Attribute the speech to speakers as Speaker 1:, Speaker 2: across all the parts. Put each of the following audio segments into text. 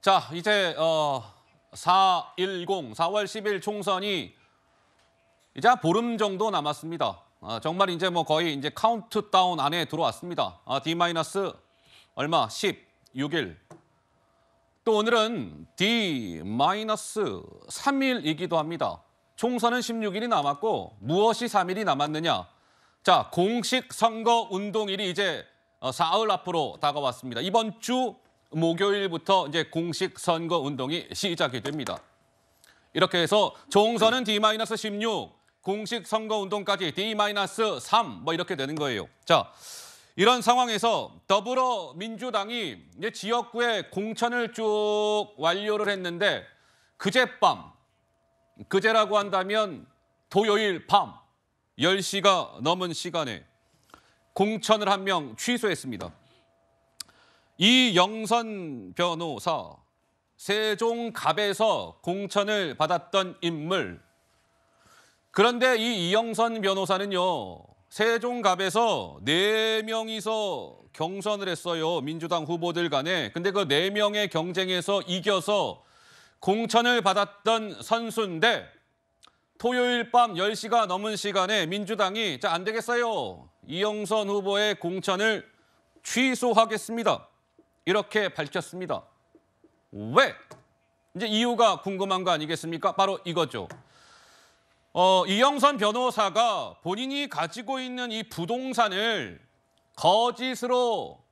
Speaker 1: 자, 이제 어, 4.10, 4월 10일 총선이 이제 보름 정도 남았습니다. 아, 정말 이제 뭐 거의 이제 카운트다운 안에 들어왔습니다. 아, D 마이너스 얼마? 16일. 또 오늘은 D 마이너스 3일이기도 합니다. 총선은 16일이 남았고 무엇이 3일이 남았느냐? 자, 공식 선거 운동일이 이제 어, 사흘 앞으로 다가왔습니다. 이번 주 목요일부터 이제 공식 선거 운동이 시작이 됩니다. 이렇게 해서 종선은 D-16, 공식 선거 운동까지 D-3 뭐 이렇게 되는 거예요. 자, 이런 상황에서 더불어민주당이 이제 지역구에 공천을 쭉 완료를 했는데 그제밤, 그제라고 한다면 토요일 밤 10시가 넘은 시간에 공천을 한 명 취소했습니다. 이영선 변호사, 세종갑에서 공천을 받았던 인물. 그런데 이 이영선 변호사는요, 세종갑에서 네명이서 경선을 했어요. 민주당 후보들 간에. 근데 그 네명의 경쟁에서 이겨서 공천을 받았던 선수인데 토요일 밤 10시가 넘은 시간에 민주당이 자, 안 되겠어요. 이영선 후보의 공천을 취소하겠습니다. 이렇게 밝혔습니다. 왜? 이제 이유가 궁금한 거 아니겠습니까? 바로 이거죠. 어, 이영선 변호사가 본인이 가지고 있는 이 부동산을 거짓으로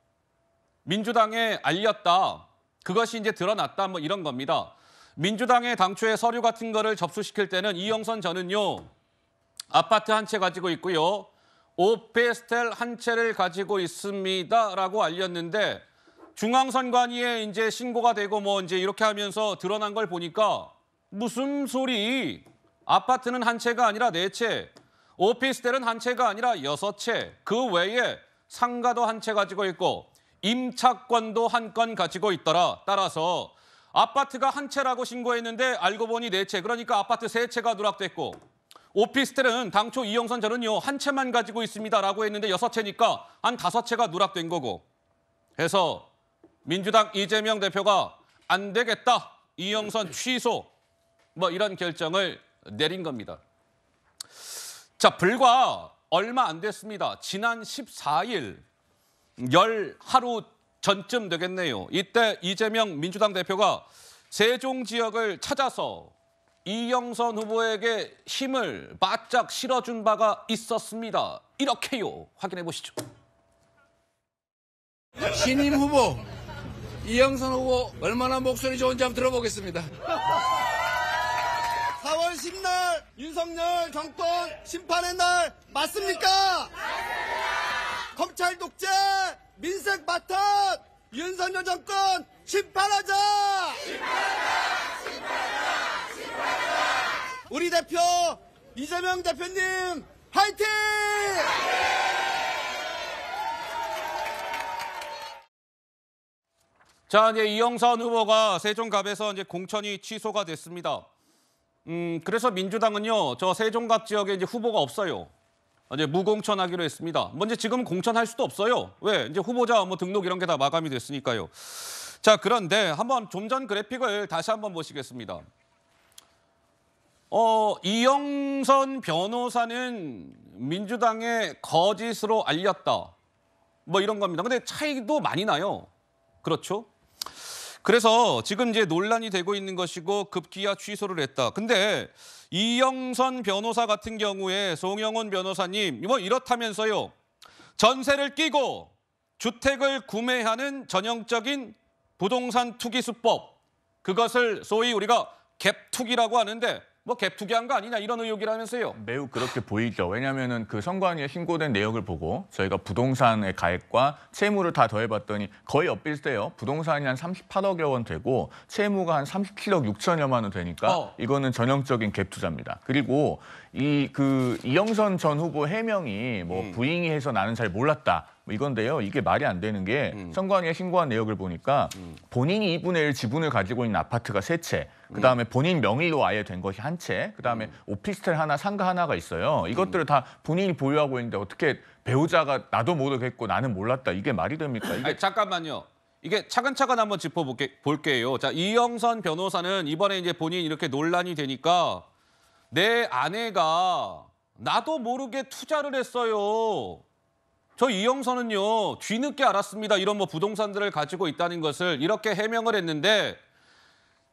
Speaker 1: 민주당에 알렸다. 그것이 이제 드러났다. 뭐 이런 겁니다. 민주당의 당초에 서류 같은 거를 접수시킬 때는 이영선 저는요. 아파트 한 채 가지고 있고요. 오페스텔 한 채를 가지고 있습니다라고 알렸는데 중앙선관위에 이제 신고가 되고 뭐 이제 이렇게 하면서 드러난 걸 보니까 무슨 소리? 아파트는 한 채가 아니라 네 채, 오피스텔은 한 채가 아니라 여섯 채, 그 외에 상가도 한 채 가지고 있고 임차권도 한 건 가지고 있더라. 따라서 아파트가 한 채라고 신고했는데 알고 보니 네 채, 그러니까 아파트 세 채가 누락됐고 오피스텔은 당초 이영선 저는요 한 채만 가지고 있습니다라고 했는데 여섯 채니까 한 다섯 채가 누락된 거고 해서 민주당 이재명 대표가 안 되겠다, 이영선 취소, 뭐 이런 결정을 내린 겁니다. 자, 불과 얼마 안 됐습니다. 지난 14일 열 하루 전쯤 되겠네요. 이때 이재명 민주당 대표가 세종 지역을 찾아서 이영선 후보에게 힘을 바짝 실어준 바가 있었습니다. 이렇게요. 확인해 보시죠.
Speaker 2: 신임 후보
Speaker 3: 이영선 후보 얼마나 목소리 좋은지 한번 들어보겠습니다.
Speaker 4: 4월 10날 윤석열 정권 심판의 날 맞습니까? 맞습니다. 검찰 독재 민생 바탄 윤석열 정권 심판하자! 심판하자! 심판하자! 심판하자! 우리 대표 이재명 대표님 화이팅! 화이팅!
Speaker 1: 자, 이제 이영선 후보가 세종갑에서 이제 공천이 취소가 됐습니다. 음, 그래서 민주당은요, 저 세종갑 지역에 이제 후보가 없어요. 이제 무공천하기로 했습니다. 먼저 뭐 지금 공천할 수도 없어요. 왜? 이제 후보자 뭐 등록 이런 게 다 마감이 됐으니까요. 자, 그런데 한번 좀 전 그래픽을 다시 한번 보시겠습니다. 어, 이영선 변호사는 민주당의 거짓으로 알렸다. 뭐 이런 겁니다. 근데 차이도 많이 나요. 그렇죠? 그래서 지금 이제 논란이 되고 있는 것이고 급기야 취소를 했다. 근데 이영선 변호사 같은 경우에 송영훈 변호사님 뭐 이렇다면서요. 전세를 끼고 주택을 구매하는 전형적인 부동산 투기 수법 그것을 소위 우리가 갭투기라고 하는데
Speaker 3: 뭐갭투기한거 아니냐 이런 의혹이라면서요. 매우 그렇게 보이죠. 왜냐하면 그 선관위에 신고된 내역을 보고 저희가 부동산의 가액과 채무를 다 더해봤더니 거의 엇비슷해요. 부동산이 한 38억여 원 되고 채무가 한 37억 6천여만 원 되니까 어. 이거는 전형적인 갭투자입니다. 그리고 이 그 이영선 전 후보 해명이 뭐 음. 부인이 해서 나는 잘 몰랐다. 뭐 이건데요. 이게 말이 안 되는 게 음. 선관위에 신고한 내역을 보니까 음. 본인이 2분의 1 지분을 가지고 있는 아파트가 세 채, 그 다음에 본인 명의로 아예 된 것이 한 채, 그 다음에 오피스텔 하나, 상가 하나가 있어요. 이것들을 다 본인이 보유하고 있는데 어떻게 배우자가 나도 모르겠고 나는 몰랐다 이게 말이 됩니까? 이게 아니, 잠깐만요. 이게 차근차근 한번
Speaker 1: 짚어볼게요. 자, 이영선 변호사는 이번에 이제 본인 이렇게 논란이 되니까 내 아내가 나도 모르게 투자를 했어요. 저 이영선은요, 뒤늦게 알았습니다. 이런 뭐 부동산들을 가지고 있다는 것을 이렇게 해명을 했는데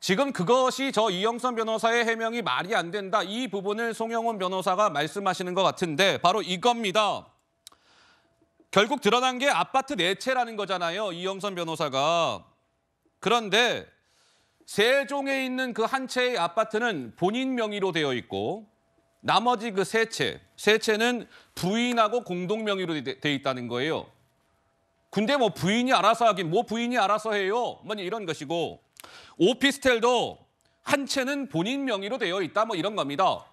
Speaker 1: 지금 그것이 저 이영선 변호사의 해명이 말이 안 된다. 이 부분을 송영훈 변호사가 말씀하시는 것 같은데 바로 이겁니다. 결국 드러난 게 아파트 내 네 채라는 거잖아요. 이영선 변호사가. 그런데 세종에 있는 그 한 채의 아파트는 본인 명의로 되어 있고 나머지 그 세 채, 세 채는 부인하고 공동 명의로 돼 있다는 거예요. 근데 뭐 부인이 알아서 하긴 뭐 부인이 알아서 해요. 뭐 이런 것이고 오피스텔도 한 채는 본인 명의로 되어 있다 뭐 이런 겁니다.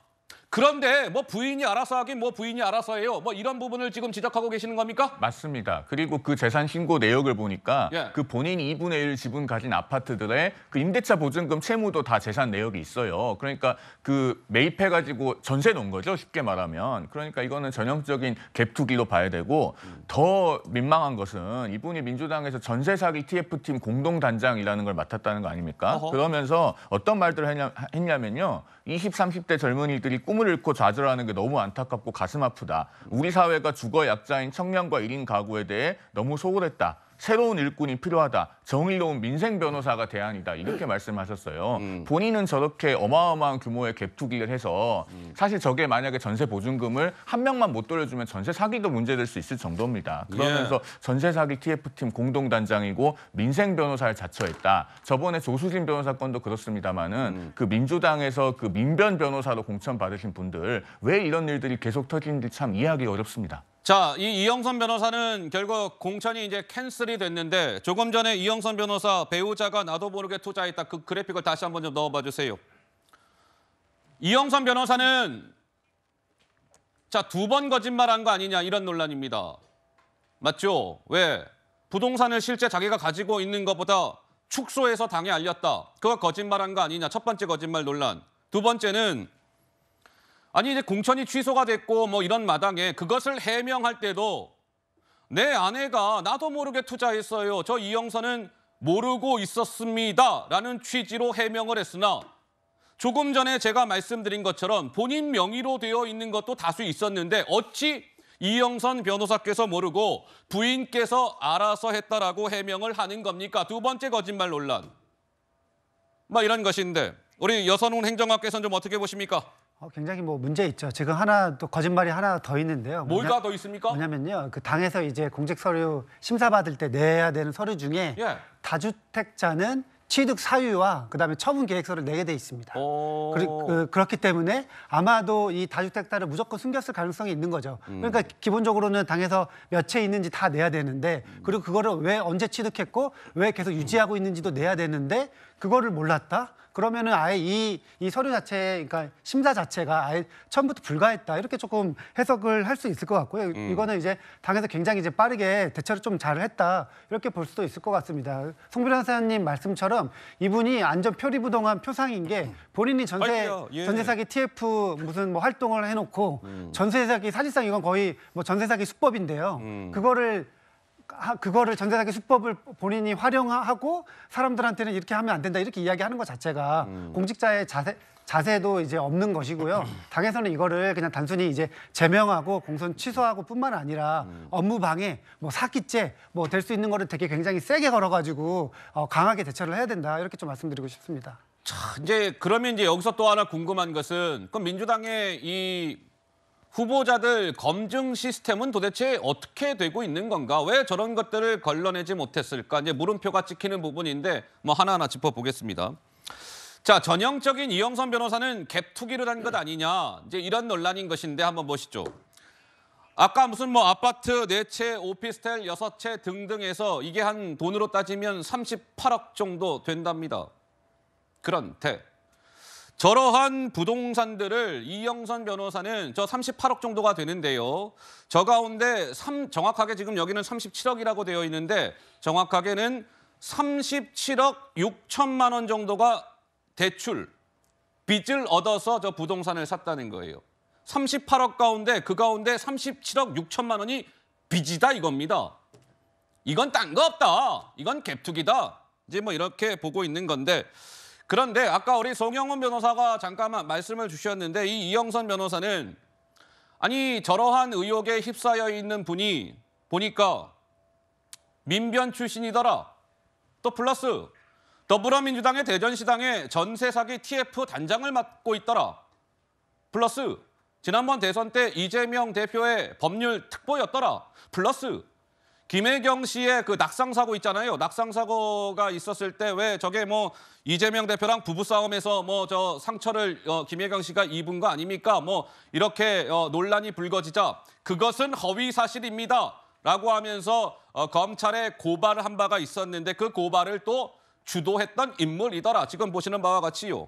Speaker 1: 그런데 뭐 부인이 알아서 하긴 뭐 부인이 알아서 해요. 뭐 이런 부분을 지금 지적하고
Speaker 3: 계시는 겁니까? 맞습니다. 그리고 그 재산 신고 내역을 보니까 예. 그 본인이 2분의 1 지분 가진 아파트들의 그 임대차 보증금 채무도 다 재산 내역이 있어요. 그러니까 그 매입해가지고 전세 놓은 거죠. 쉽게 말하면. 그러니까 이거는 전형적인 갭투기로 봐야 되고 더 민망한 것은 이분이 민주당에서 전세 사기 TF팀 공동단장이라는 걸 맡았다는 거 아닙니까? 어허. 그러면서 어떤 말들을 했냐, 했냐면요. 20, 30대 젊은이들이 꿈을 꿈을 잃고 좌절하는 게 너무 안타깝고 가슴 아프다. 우리 사회가 주거 약자인 청년과 1인 가구에 대해 너무 소홀했다. 새로운 일꾼이 필요하다. 정의로운 민생 변호사가 대안이다. 이렇게 말씀하셨어요. 음. 본인은 저렇게 어마어마한 규모의 갭투기를 해서 음. 사실 저게 만약에 전세 보증금을 한 명만 못 돌려주면 전세 사기도 문제될 수 있을 정도입니다. 예. 그러면서 예. 전세 사기 TF팀 공동 단장이고 민생 변호사를 자처했다. 저번에 조수진 변호사 건도 그렇습니다마는 음. 그 민주당에서 그 민변 변호사로 공천 받으신 분들 왜 이런 일들이 계속 터지는지 참 이해하기 어렵습니다. 자,
Speaker 1: 이 이영선 변호사는 결국 공천이 이제 캔슬이 됐는데 조금 전에 이영선 변호사 배우자가 나도 모르게 투자했다 그 그래픽을 다시 한번 좀 넣어봐 주세요. 이영선 변호사는 자, 두 번 거짓말한 거 아니냐 이런 논란입니다. 맞죠? 왜? 부동산을 실제 자기가 가지고 있는 것보다 축소해서 당에 알렸다. 그거 거짓말한 거 아니냐. 첫 번째 거짓말 논란. 두 번째는 아니 이제 공천이 취소가 됐고 뭐 이런 마당에 그것을 해명할 때도 내 아내가 나도 모르게 투자했어요. 저 이영선은 모르고 있었습니다라는 취지로 해명을 했으나 조금 전에 제가 말씀드린 것처럼 본인 명의로 되어 있는 것도 다수 있었는데 어찌 이영선 변호사께서 모르고 부인께서 알아서 했다라고 해명을 하는 겁니까? 두 번째 거짓말 논란. 막 이런 것인데 우리 여선훈 행정학께서는 좀 어떻게 보십니까?
Speaker 4: 어, 굉장히 뭐 문제 있죠. 지금 하나 또 거짓말이 하나 더 있는데요. 뭘가 더 있습니까? 뭐냐면요. 그 당에서 이제 공직 서류 심사 받을 때 내야 되는 서류 중에 예. 다주택자는 취득 사유와 그다음에 처분 계획서를 내게 돼 있습니다. 오... 그 그, 렇기 때문에 아마도 이 다주택자를 무조건 숨겼을 가능성이 있는 거죠. 음. 그러니까 기본적으로는 당에서 몇 채 있는지 다 내야 되는데 음. 그리고 그거를 왜 언제 취득했고 왜 계속 유지하고 있는지도 내야 되는데 그거를 몰랐다? 그러면은 아예 이, 이 서류 자체, 그러니까 심사 자체가 아예 처음부터 불가했다. 이렇게 조금 해석을 할 수 있을 것 같고요. 음. 이거는 이제 당에서 굉장히 이제 빠르게 대처를 좀 잘 했다. 이렇게 볼 수도 있을 것 같습니다. 송 변호사님 말씀처럼 이분이 안전 표리부동한 표상인 게 본인이 전세, 예. 전세 사기 TF 무슨 뭐 활동을 해놓고 음. 전세 사기 사실상 이건 거의 뭐 전세 사기 수법인데요. 음. 그거를 그거를 전자사기 수법을 본인이 활용하고 사람들한테는 이렇게 하면 안 된다 이렇게 이야기하는 것 자체가 음. 공직자의 자세 자세도 이제 없는 것이고요. 당에서는 이거를 그냥 단순히 이제 제명하고 공선 취소하고 뿐만 아니라 음. 업무 방해, 뭐 사기죄, 뭐 될 수 있는 거를 되게 굉장히 세게 걸어가지고 어, 강하게 대처를 해야 된다 이렇게 좀 말씀드리고 싶습니다. 자,
Speaker 1: 이제 그러면 이제 여기서 또 하나 궁금한 것은 그럼 민주당의 이 후보자들 검증 시스템은 도대체 어떻게 되고 있는 건가? 왜 저런 것들을 걸러내지 못했을까? 이제 물음표가 찍히는 부분인데 뭐 하나하나 짚어보겠습니다. 자, 전형적인 이영선 변호사는 갭 투기를 한 것 아니냐. 이제 이런 논란인 것인데 한번 보시죠. 아까 무슨 뭐 아파트 네채 오피스텔 여섯 채 등등에서 이게 한 돈으로 따지면 38억 정도 된답니다. 그런데 저러한 부동산들을 이영선 변호사는 저 38억 정도가 되는데요. 저 가운데 3, 정확하게 지금 여기는 37억이라고 되어 있는데 정확하게는 37억 6천만 원 정도가 대출, 빚을 얻어서 저 부동산을 샀다는 거예요. 38억 가운데 그 가운데 37억 6천만 원이 빚이다 이겁니다. 이건 딴 거 없다. 이건 갭투기다. 이제 뭐 이렇게 보고 있는 건데 그런데 아까 우리 송영훈 변호사가 잠깐만 말씀을 주셨는데 이 이영선 변호사는 아니 저러한 의혹에 휩싸여 있는 분이 보니까 민변 출신이더라. 또 플러스 더불어민주당의 대전시당의 전세사기 TF 단장을 맡고 있더라. 플러스 지난번 대선 때 이재명 대표의 법률 특보였더라. 플러스 김혜경 씨의 그 낙상 사고 있잖아요. 낙상 사고가 있었을 때 왜 저게 뭐 이재명 대표랑 부부 싸움에서 뭐 저 상처를 어, 김혜경 씨가 입은 거 아닙니까? 뭐 이렇게 어, 논란이 불거지자 그것은 허위 사실입니다라고 하면서 어, 검찰에 고발한 바가 있었는데 그 고발을 또 주도했던 인물이더라. 지금 보시는 바와 같이요.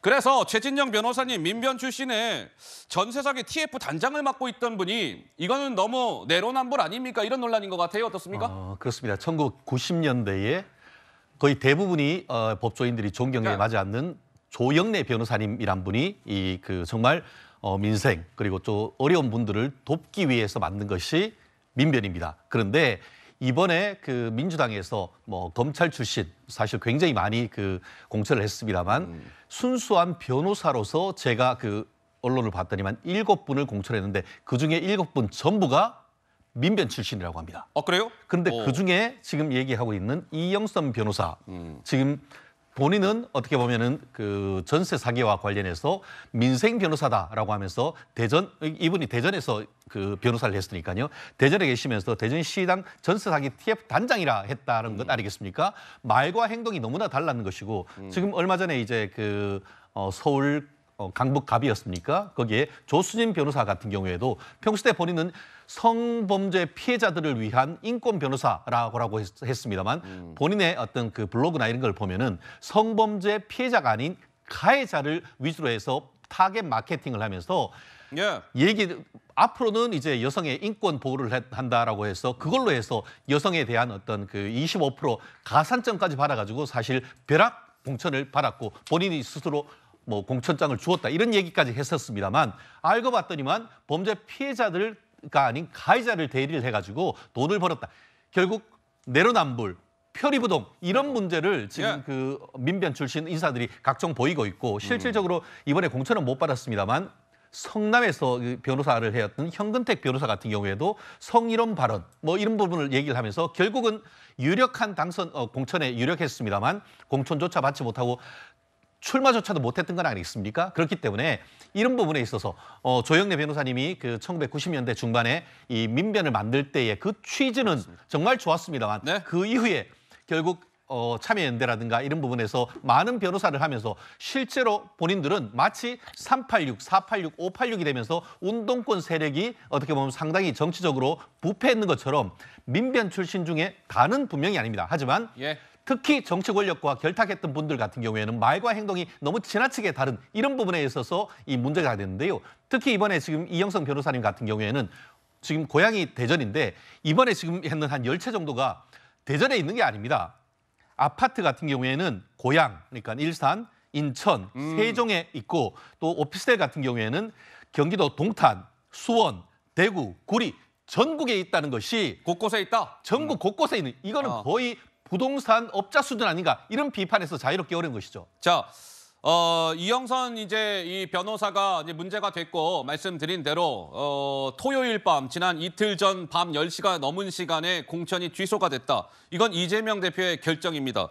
Speaker 1: 그래서 최진영 변호사님 민변 출신의 전세사기 TF 단장을 맡고 있던 분이 이거는 너무 내로남불 아닙니까? 이런 논란인 것 같아요. 어떻습니까?
Speaker 2: 어, 그렇습니다. 1990년대에 거의 대부분이 어, 법조인들이 존경에 네. 맞지 않는 조영래 변호사님이란 분이 이 그 정말 어, 민생 그리고 또 어려운 분들을 돕기 위해서 만든 것이 민변입니다. 그런데 이번에 그 민주당에서 뭐 검찰 출신 사실 굉장히 많이 그 공천을 했습니다만 음. 순수한 변호사로서 제가 그 언론을 봤더니만 일곱 분을 공천했는데 그 중에 일곱 분 전부가 민변 출신이라고 합니다. 아 그래요? 그런데 어. 그 중에 지금 얘기하고 있는 이영선 변호사 음. 지금 본인은 어떻게 보면은 그 전세 사기와 관련해서 민생 변호사다라고 하면서 대전 이분이 대전에서 그 변호사를 했으니까요. 대전에 계시면서 대전시당 전세 사기 TF 단장이라 했다는 것 음. 아니겠습니까? 말과 행동이 너무나 달랐는 것이고 음. 지금 얼마 전에 이제 그 어, 서울 어, 강북갑이었습니까? 거기에 조수진 변호사 같은 경우에도 평소때 본인은 성범죄 피해자들을 위한 인권 변호사라고 했습니다만 음. 본인의 어떤 그 블로그나 이런 걸 보면은 성범죄 피해자가 아닌 가해자를 위주로 해서 타겟 마케팅을 하면서 예. 얘기 앞으로는 이제 여성의 인권 보호를 한다라고 해서 그걸로 해서 여성에 대한 어떤 그 25% 가산점까지 받아가지고 사실 벼락 봉천을 받았고 본인이 스스로 뭐 공천장을 주었다 이런 얘기까지 했었습니다만 알고 봤더니만 범죄 피해자들가 아닌 가해자를 대리를 해가지고 돈을 벌었다. 결국 내로남불, 표리부동 이런 문제를 지금 예. 그 민변 출신 인사들이 각종 보이고 있고 실질적으로 이번에 공천은 못 받았습니다만 성남에서 그 변호사를 해왔던 현근택 변호사 같은 경우에도 성희롱 발언 뭐 이런 부분을 얘기를 하면서 결국은 유력한 당선 어, 공천에 유력했습니다만 공천조차 받지 못하고 출마조차도 못했던 건 아니겠습니까? 그렇기 때문에 이런 부분에 있어서 어, 조영래 변호사님이 그 1990년대 중반에 이 민변을 만들 때의 그 취지는 맞습니다. 정말 좋았습니다만 네? 그 이후에 결국 어, 참여연대라든가 이런 부분에서 많은 변호사를 하면서 실제로 본인들은 마치 386, 486, 586이 되면서 운동권 세력이 어떻게 보면 상당히 정치적으로 부패했는 것처럼 민변 출신 중에 다는 분명히 아닙니다. 하지만 예. 특히 정치 권력과 결탁했던 분들 같은 경우에는 말과 행동이 너무 지나치게 다른 이런 부분에 있어서 이 문제가 되는데요. 특히 이번에 지금 이영성 변호사님 같은 경우에는 지금 고향이 대전인데 이번에 지금 했는 한열채 정도가 대전에 있는 게 아닙니다. 아파트 같은 경우에는 고향, 그러니까 일산, 인천, 음. 세종에 있고 또 오피스텔 같은 경우에는 경기도 동탄, 수원, 대구, 구리 전국에 있다는 것이 곳곳에 있다. 전국 음. 곳곳에 있는 이거는 어. 거의 부동산 업자 수준 아닌가 이런 비판에서 자유롭게 어려 것이죠. 자, 어, 이영선 이제 이
Speaker 1: 변호사가 이제 문제가 됐고 말씀드린 대로 어, 토요일 밤 지난 이틀 전 밤 열시가 넘은 시간에 공천이 취소가 됐다. 이건 이재명 대표의 결정입니다.